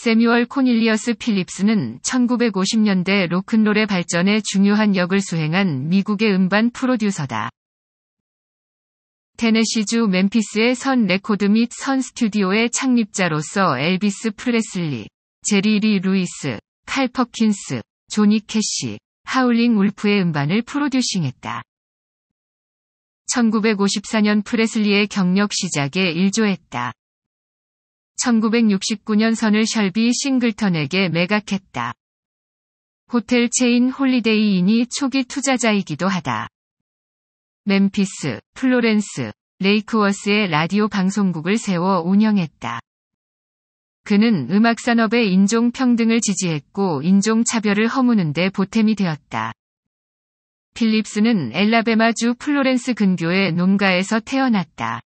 세뮤얼 코닐리어스 필립스는 1950년대 로큰롤의 발전에 중요한 역을 수행한 미국의 음반 프로듀서다. 테네시주 멤피스의 선 레코드 및 선 스튜디오의 창립자로서 엘비스 프레슬리, 제리 리 루이스, 칼 퍼킨스, 조니 캐시, 하울링 울프의 음반을 프로듀싱했다. 1954년 프레슬리의 경력 시작에 일조했다. 1969년 선을 셜비 싱글턴에게 매각했다. 호텔 체인 홀리데이인이 초기 투자자이기도 하다. 멤피스, 플로렌스, 레이크워스의 라디오 방송국을 세워 운영했다. 그는 음악산업의 인종평등을 지지했고 인종차별을 허무는데 보탬이 되었다. 필립스는 엘라베마주 플로렌스 근교의 농가에서 태어났다.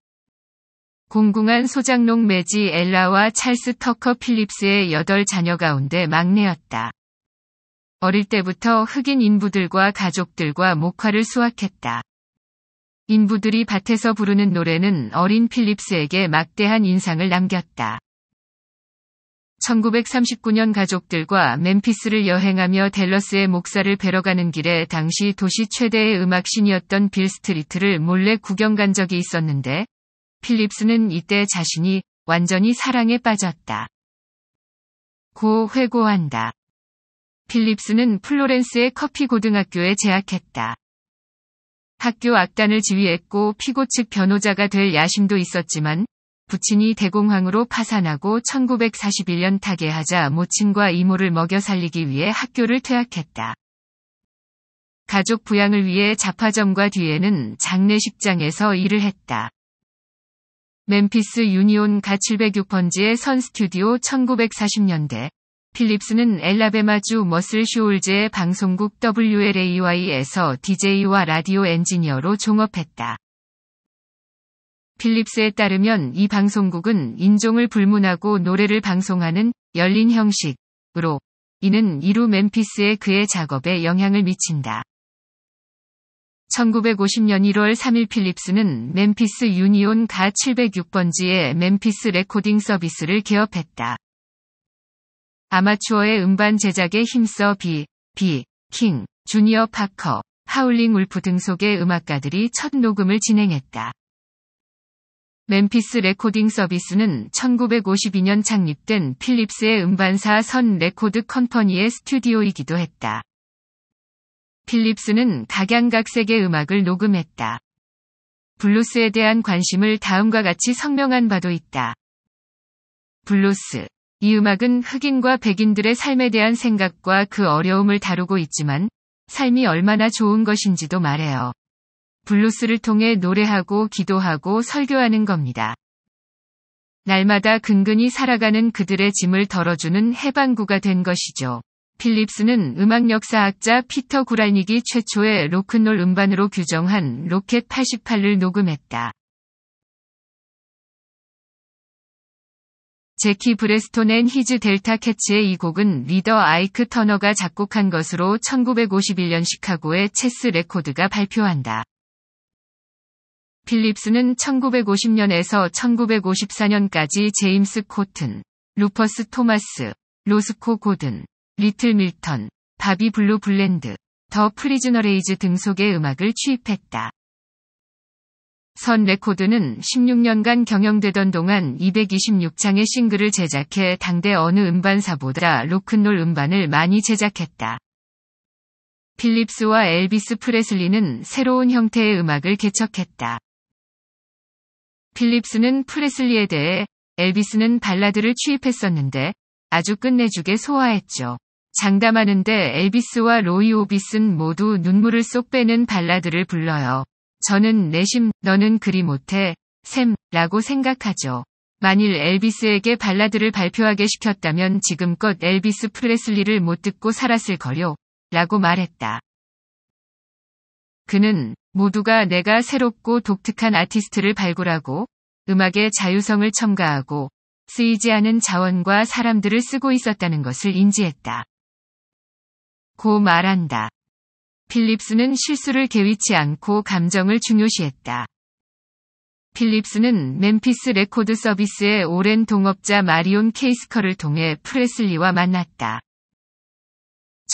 공궁한 소장농 매지 엘라와 찰스 터커 필립스의 여덟 자녀 가운데 막내였다. 어릴 때부터 흑인 인부들과 가족들과 목화를 수확했다. 인부들이 밭에서 부르는 노래는 어린 필립스에게 막대한 인상을 남겼다. 1939년 가족들과 멤피스를 여행하며 댈러스의 목사를 뵈러 가는 길에 당시 도시 최대의 음악신이었던 빌 스트리트를 몰래 구경 간 적이 있었는데 필립스는 이때 자신이 완전히 사랑에 빠졌다. 고 회고한다. 필립스는 플로렌스의 커피 고등학교에 재학했다. 학교 악단을 지휘했고 피고 측 변호자가 될 야심도 있었지만 부친이 대공황으로 파산하고 1941년 타계하자 모친과 이모를 먹여 살리기 위해 학교를 퇴학했다. 가족 부양을 위해 자파점과 뒤에는 장례식장에서 일을 했다. 멤피스 유니온 가출0 6펀지의선 스튜디오 1940년대 필립스는 엘라베마주 머슬 쇼울즈의 방송국 WLAY에서 DJ와 라디오 엔지니어로 종업했다. 필립스에 따르면 이 방송국은 인종을 불문하고 노래를 방송하는 열린 형식으로 이는 이루 멤피스의 그의 작업에 영향을 미친다. 1950년 1월 3일 필립스는 멤피스 유니온 가 706번지에 멤피스 레코딩 서비스를 개업했다. 아마추어의 음반 제작에 힘써 비, 비, 킹, 주니어 파커, 하울링 울프 등 속의 음악가들이 첫 녹음을 진행했다. 멤피스 레코딩 서비스는 1952년 창립된 필립스의 음반사 선 레코드 컴퍼니의 스튜디오이기도 했다. 필립스는 각양각색의 음악을 녹음했다. 블루스에 대한 관심을 다음과 같이 성명한 바도 있다. 블루스. 이 음악은 흑인과 백인들의 삶에 대한 생각과 그 어려움을 다루고 있지만 삶이 얼마나 좋은 것인지도 말해요. 블루스를 통해 노래하고 기도하고 설교하는 겁니다. 날마다 근근히 살아가는 그들의 짐을 덜어주는 해방구가 된 것이죠. 필립스는 음악 역사학자 피터 구랄닉이 최초의 로큰롤 음반으로 규정한 로켓 88을 녹음했다. 제키 브레스톤 앤 히즈 델타 캐치의 이 곡은 리더 아이크 터너가 작곡한 것으로 1951년 시카고의 체스 레코드가 발표한다. 필립스는 1950년에서 1954년까지 제임스 코튼, 루퍼스 토마스, 로스코 고든, 리틀 밀턴, 바비 블루 블랜드, 더 프리즈너레이즈 등 속의 음악을 취입했다. 선 레코드는 16년간 경영되던 동안 226장의 싱글을 제작해 당대 어느 음반사보다 로큰롤 음반을 많이 제작했다. 필립스와 엘비스 프레슬리는 새로운 형태의 음악을 개척했다. 필립스는 프레슬리에 대해 엘비스는 발라드를 취입했었는데 아주 끝내주게 소화했죠. 장담하는데 엘비스와 로이 오비슨 모두 눈물을 쏙 빼는 발라드를 불러요. 저는 내심 너는 그리 못해 샘 라고 생각하죠. 만일 엘비스에게 발라드를 발표하게 시켰다면 지금껏 엘비스 프레슬리를 못 듣고 살았을 거요. 라고 말했다. 그는 모두가 내가 새롭고 독특한 아티스트를 발굴하고 음악의 자유성을 첨가하고 쓰이지 않은 자원과 사람들을 쓰고 있었다는 것을 인지했다. 않고 말한다. 필립스는 실수를 개의치 않고 감정을 중요시했다. 필립스는 멤피스 레코드 서비스의 오랜 동업자 마리온 케이스커를 통해 프레슬리와 만났다.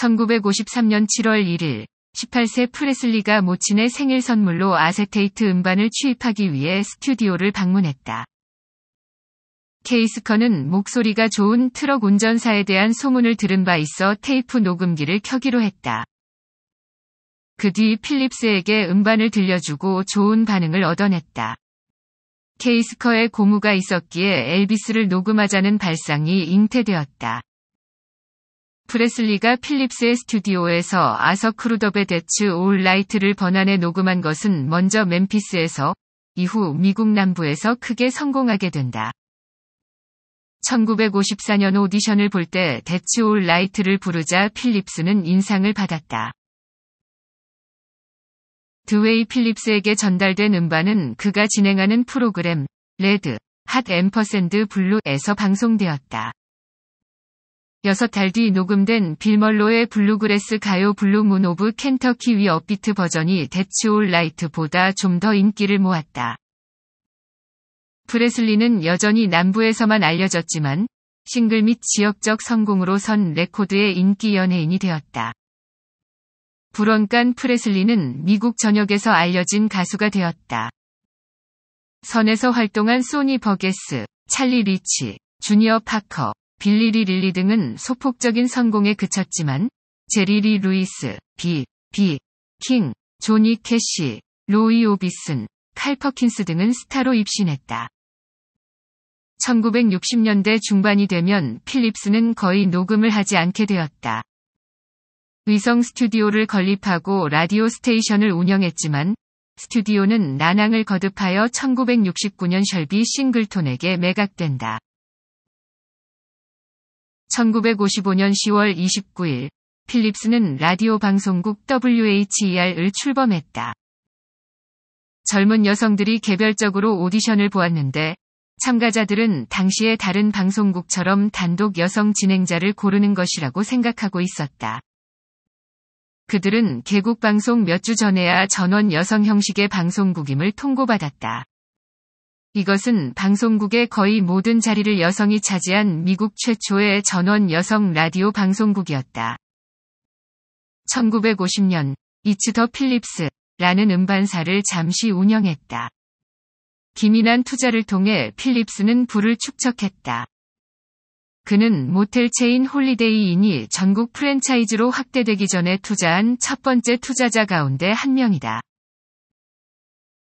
1953년 7월 1일 18세 프레슬리가 모친의 생일 선물로 아세테이트 음반을 취입하기 위해 스튜디오를 방문했다. 케이스커는 목소리가 좋은 트럭 운전사에 대한 소문을 들은 바 있어 테이프 녹음기를 켜기로 했다. 그 뒤 필립스에게 음반을 들려주고 좋은 반응을 얻어냈다. 케이스커의 고무가 있었기에 엘비스를 녹음하자는 발상이 잉태되었다. 프레슬리가 필립스의 스튜디오에서 아서 크루더베 데츠 올 라이트를 번안에 녹음한 것은 먼저 멤피스에서 이후 미국 남부에서 크게 성공하게 된다. 1954년 오디션을 볼 때 데츠 올 라이트를 부르자 필립스는 인상을 받았다. 드웨이 필립스에게 전달된 음반은 그가 진행하는 프로그램 레드 핫 앰퍼샌드 블루에서 방송되었다. 6달 뒤 녹음된 빌멀로의 블루그레스 가요 블루문 오브 켄터키 위 업비트 버전이 데츠 올 라이트보다 좀 더 인기를 모았다. 프레슬리는 여전히 남부에서만 알려졌지만 싱글 및 지역적 성공으로 선 레코드의 인기 연예인이 되었다. 불원간 프레슬리는 미국 전역에서 알려진 가수가 되었다. 선에서 활동한 소니 버게스, 찰리 리치, 주니어 파커, 빌리리 릴리 등은 소폭적인 성공에 그쳤지만 제리리 루이스, 비, 비, 킹, 조니 캐시, 로이 오비슨, 칼 퍼킨스 등은 스타로 입신했다. 1960년대 중반이 되면 필립스는 거의 녹음을 하지 않게 되었다. 위성 스튜디오를 건립하고 라디오 스테이션을 운영했지만 스튜디오는 난항을 거듭하여 1969년 셜비 싱글톤에게 매각된다. 1955년 10월 29일 필립스는 라디오 방송국 WHER을 출범했다. 젊은 여성들이 개별적으로 오디션을 보았는데 참가자들은 당시의 다른 방송국처럼 단독 여성 진행자를 고르는 것이라고 생각하고 있었다. 그들은 개국 방송 몇 주 전에야 전원 여성 형식의 방송국임을 통고받았다. 이것은 방송국의 거의 모든 자리를 여성이 차지한 미국 최초의 전원 여성 라디오 방송국이었다. 1950년 이츠더 필립스라는 음반사를 잠시 운영했다. 기민한 투자를 통해 필립스는 부를 축적했다. 그는 모텔 체인 홀리데이인이 전국 프랜차이즈로 확대되기 전에 투자한 첫 번째 투자자 가운데 한 명이다.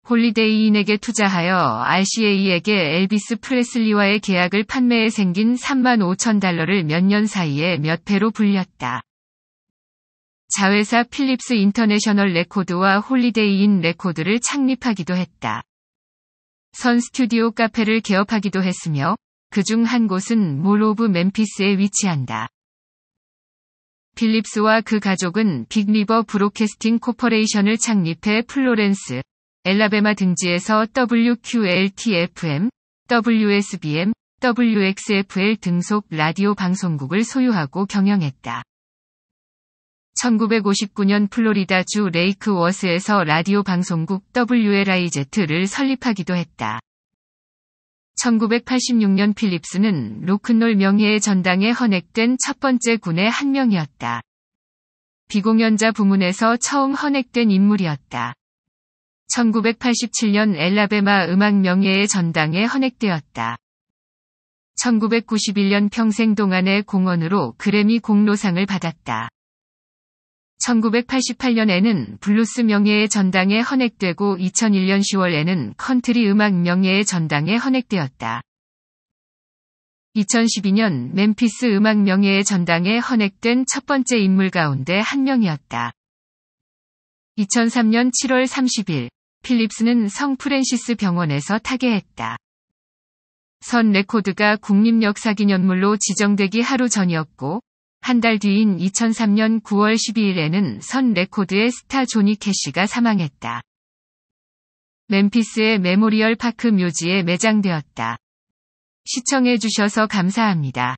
홀리데이인에게 투자하여 RCA에게 엘비스 프레슬리와의 계약을 판매해 생긴 3만 5천 달러를 몇 년 사이에 몇 배로 불렸다. 자회사 필립스 인터내셔널 레코드와 홀리데이인 레코드를 창립하기도 했다. 선 스튜디오 카페를 개업하기도 했으며 그 중 한 곳은 몰 오브 멤피스에 위치한다. 필립스와 그 가족은 빅리버 브로캐스팅 코퍼레이션을 창립해 플로렌스, 엘라베마 등지에서 WQLTFM, WSBM, WXFL 등속 라디오 방송국을 소유하고 경영했다. 1959년 플로리다주 레이크 워스에서 라디오 방송국 WLIZ를 설립하기도 했다. 1986년 필립스는 로큰롤 명예의 전당에 헌액된 첫 번째 군의 한 명이었다. 비공연자 부문에서 처음 헌액된 인물이었다. 1987년 엘라베마 음악 명예의 전당에 헌액되었다. 1991년 평생 동안의 공헌으로 그래미 공로상을 받았다. 1988년에는 블루스 명예의 전당에 헌액되고 2001년 10월에는 컨트리 음악 명예의 전당에 헌액되었다. 2012년 멤피스 음악 명예의 전당에 헌액된 첫 번째 인물 가운데 한 명이었다. 2003년 7월 30일, 필립스는 성 프랜시스 병원에서 타계했다. 선 레코드가 국립역사기념물로 지정되기 하루 전이었고, 한달 뒤인 2003년 9월 12일에는 선 레코드의 스타 조니 캐시가 사망했다. 멤피스의 메모리얼 파크 묘지에 매장되었다. 시청해주셔서 감사합니다.